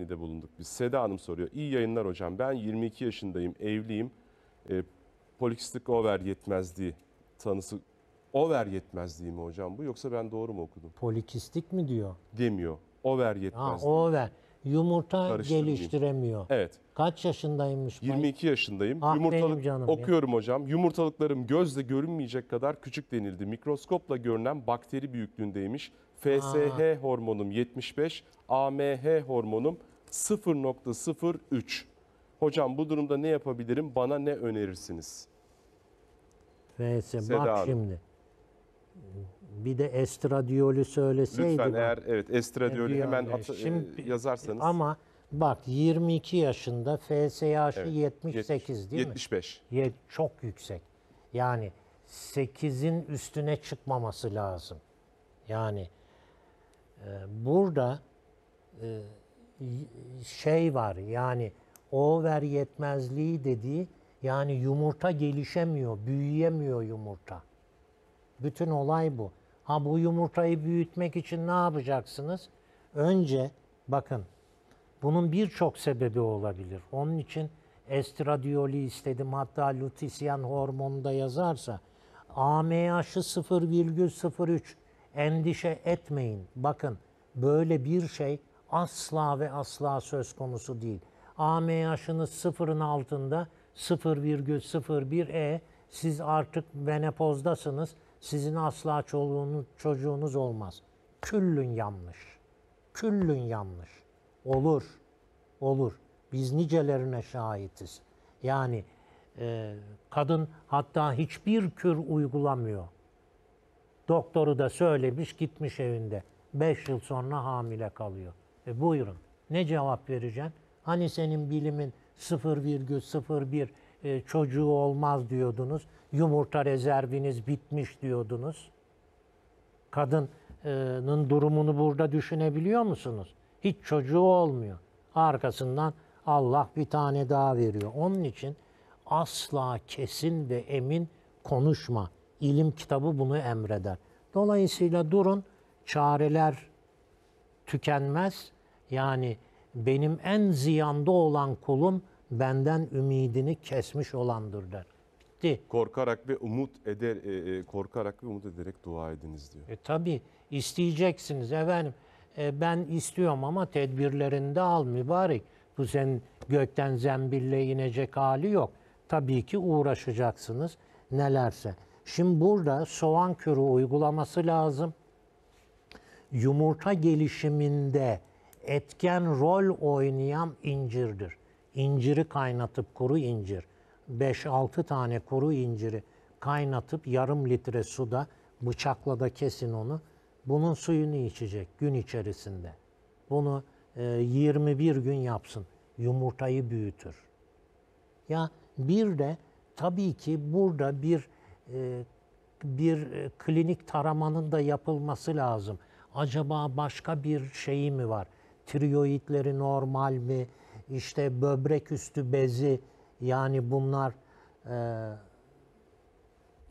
de bulunduk. Biz Seda Hanım soruyor. İyi yayınlar hocam. Ben 22 yaşındayım, evliyim. E, polikistik over yetmezliği tanısı over yetmezliği mi hocam bu yoksa ben doğru mu okudum? Polikistik mi diyor? Demiyor. Over yetmezliği. Ha, over yumurta geliştiremiyor. Evet. Kaç yaşındaymış? 22 yaşındayım. Ah, Yumurtalık canım okuyorum ya. hocam. Yumurtalıklarım gözle görünmeyecek kadar küçük denildi. Mikroskopla görünen bakteri büyüklüğündeymiş. FSH Aa. Ah. hormonum 75, AMH hormonum 0.03. Hocam bu durumda ne yapabilirim? Bana ne önerirsiniz? FSH bak Hanım. şimdi bir de estradiyolü söyleseydi. Lütfen bak, eğer evet estradiyolü hemen at, şimdi, e, yazarsanız. Ama bak 22 yaşında FSH'i evet, 78 değil 75. mi? 75. Çok yüksek. Yani 8'in üstüne çıkmaması lazım. Yani e, burada e, şey var yani over yetmezliği dediği yani yumurta gelişemiyor, büyüyemiyor yumurta. Bütün olay bu. Ha bu yumurtayı büyütmek için ne yapacaksınız? Önce bakın bunun birçok sebebi olabilir. Onun için estradioli istedim. Hatta lutisyan hormonunda yazarsa AMH'ı 0,03 endişe etmeyin. Bakın böyle bir şey asla ve asla söz konusu değil. AMH'ınız sıfırın altında 0,01 E siz artık menopozdasınız, sizin asla çoluğunuz, çocuğunuz olmaz. Küllün yanlış. Küllün yanlış. Olur. Olur. Biz nicelerine şahitiz. Yani e, kadın hatta hiçbir kür uygulamıyor. Doktoru da söylemiş gitmiş evinde. Beş yıl sonra hamile kalıyor. E buyurun. Ne cevap vereceksin? Hani senin bilimin 0,01 e, çocuğu olmaz diyordunuz. Yumurta rezerviniz bitmiş diyordunuz. Kadının durumunu burada düşünebiliyor musunuz? Hiç çocuğu olmuyor. Arkasından Allah bir tane daha veriyor. Onun için asla kesin ve emin konuşma. İlim kitabı bunu emreder. Dolayısıyla durun, çareler tükenmez. Yani benim en ziyanda olan kulum benden ümidini kesmiş olandır der. Bitti. Korkarak ve umut eder e, e, korkarak ve umut ederek dua ediniz diyor. E tabii isteyeceksiniz efendim. E, ben istiyorum ama tedbirlerinde al mübarek. Bu senin gökten zembille inecek hali yok. Tabii ki uğraşacaksınız nelerse. Şimdi burada soğan kürü uygulaması lazım. Yumurta gelişiminde etken rol oynayan incirdir. İnciri kaynatıp kuru incir 5-6 tane kuru inciri kaynatıp yarım litre suda bıçakla da kesin onu. Bunun suyunu içecek gün içerisinde. Bunu e, 21 gün yapsın. Yumurtayı büyütür. Ya bir de tabii ki burada bir e, bir e, klinik taramanın da yapılması lazım. Acaba başka bir şeyi mi var? Tiroidleri normal mi? işte böbrek üstü bezi yani bunlar e,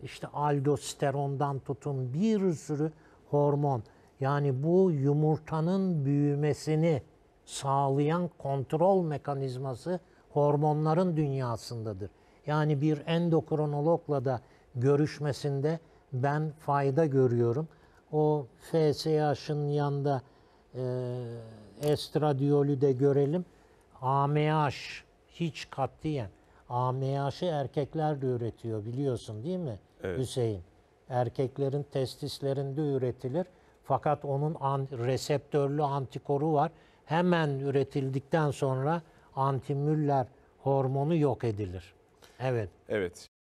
işte aldosterondan tutun bir sürü hormon. Yani bu yumurtanın büyümesini sağlayan kontrol mekanizması hormonların dünyasındadır. Yani bir endokrinologla da görüşmesinde ben fayda görüyorum. O FSH'ın yanında e, estradiyolü de görelim. AMH hiç katiyen. AMH'ı erkekler de üretiyor biliyorsun değil mi evet. Hüseyin? Erkeklerin testislerinde üretilir. Fakat onun an, reseptörlü antikoru var. Hemen üretildikten sonra antimüller hormonu yok edilir. Evet. Evet.